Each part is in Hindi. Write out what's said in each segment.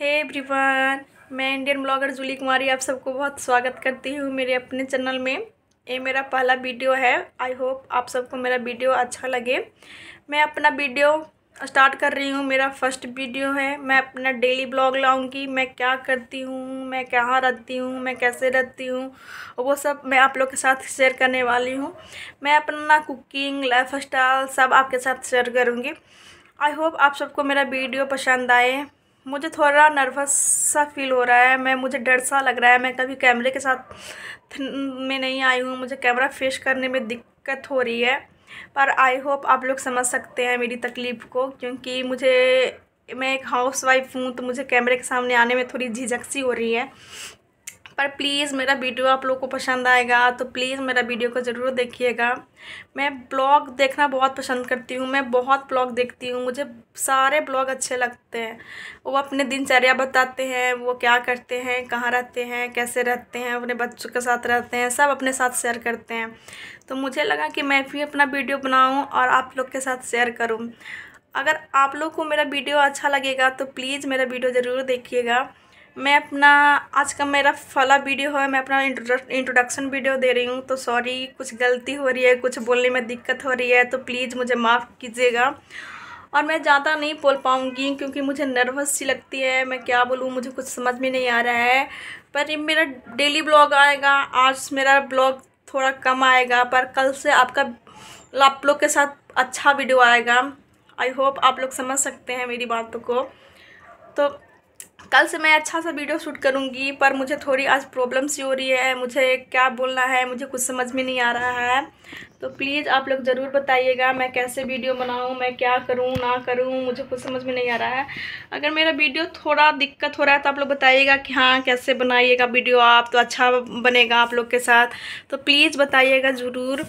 हे hey एवरीवन मैं इंडियन ब्लॉगर जूली कुमारी आप सबको बहुत स्वागत करती हूँ मेरे अपने चैनल में ये मेरा पहला वीडियो है आई होप आप सबको मेरा वीडियो अच्छा लगे मैं अपना वीडियो स्टार्ट कर रही हूँ मेरा फर्स्ट वीडियो है मैं अपना डेली ब्लॉग लाऊंगी मैं क्या करती हूँ मैं कहाँ रहती हूँ मैं कैसे रहती हूँ वो सब मैं आप लोग के साथ शेयर करने वाली हूँ मैं अपना कुकिंग लाइफ स्टाइल सब आपके साथ शेयर करूँगी आई होप आप सबको मेरा वीडियो पसंद आए मुझे थोड़ा नर्वस सा फील हो रहा है मैं मुझे डर सा लग रहा है मैं कभी कैमरे के साथ में नहीं आई हूँ मुझे कैमरा फेस करने में दिक्कत हो रही है पर आई होप आप लोग समझ सकते हैं मेरी तकलीफ़ को क्योंकि मुझे मैं एक हाउस वाइफ हूँ तो मुझे कैमरे के सामने आने में थोड़ी झिझक सी हो रही है पर प्लीज़ मेरा वीडियो आप लोग को पसंद आएगा तो प्लीज़ मेरा वीडियो को ज़रूर देखिएगा मैं ब्लॉग देखना बहुत पसंद करती हूँ मैं बहुत ब्लॉग देखती हूँ मुझे सारे ब्लॉग अच्छे लगते हैं वो अपने दिनचर्या बताते हैं वो क्या करते हैं कहाँ रहते हैं कैसे रहते हैं अपने बच्चों के साथ रहते हैं सब अपने साथ शेयर करते हैं तो मुझे लगा कि मैं भी अपना वीडियो बनाऊँ और आप लोग के साथ शेयर करूँ अगर आप लोग को मेरा वीडियो अच्छा लगेगा तो प्लीज़ मेरा वीडियो ज़रूर देखिएगा मैं अपना आज का मेरा फला वीडियो है मैं अपना इंट्रोडक्शन वीडियो दे रही हूँ तो सॉरी कुछ गलती हो रही है कुछ बोलने में दिक्कत हो रही है तो प्लीज़ मुझे माफ़ कीजिएगा और मैं ज़्यादा नहीं बोल पाऊँगी क्योंकि मुझे नर्वस सी लगती है मैं क्या बोलूँ मुझे कुछ समझ में नहीं आ रहा है पर ये मेरा डेली ब्लॉग आएगा आज मेरा ब्लॉग थोड़ा कम आएगा पर कल से आपका आप लोग के साथ अच्छा वीडियो आएगा आई होप आप लोग समझ सकते हैं मेरी बातों को तो कल से मैं अच्छा सा वीडियो शूट करूँगी पर मुझे थोड़ी आज प्रॉब्लम सी हो रही है मुझे क्या बोलना है मुझे कुछ समझ में नहीं आ रहा है तो प्लीज़ आप लोग ज़रूर बताइएगा मैं कैसे वीडियो बनाऊँ मैं क्या करूँ ना करूँ मुझे कुछ समझ में नहीं आ रहा है अगर मेरा वीडियो थोड़ा दिक्कत हो रहा है तो आप लोग बताइएगा कि हाँ कैसे बनाइएगा वीडियो आप तो अच्छा बनेगा आप लोग के साथ तो प्लीज़ बताइएगा ज़रूर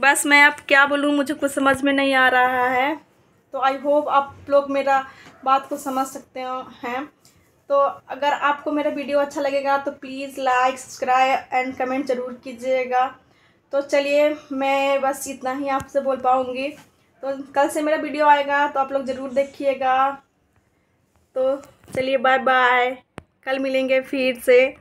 बस मैं आप क्या बोलूँ मुझे कुछ समझ में नहीं आ रहा है तो आई होप आप लोग मेरा बात को समझ सकते हैं तो अगर आपको मेरा वीडियो अच्छा लगेगा तो please like subscribe and comment ज़रूर कीजिएगा तो चलिए मैं बस इतना ही आपसे बोल पाऊँगी तो कल से मेरा वीडियो आएगा तो आप लोग ज़रूर देखिएगा तो चलिए बाय बाय कल मिलेंगे फिर से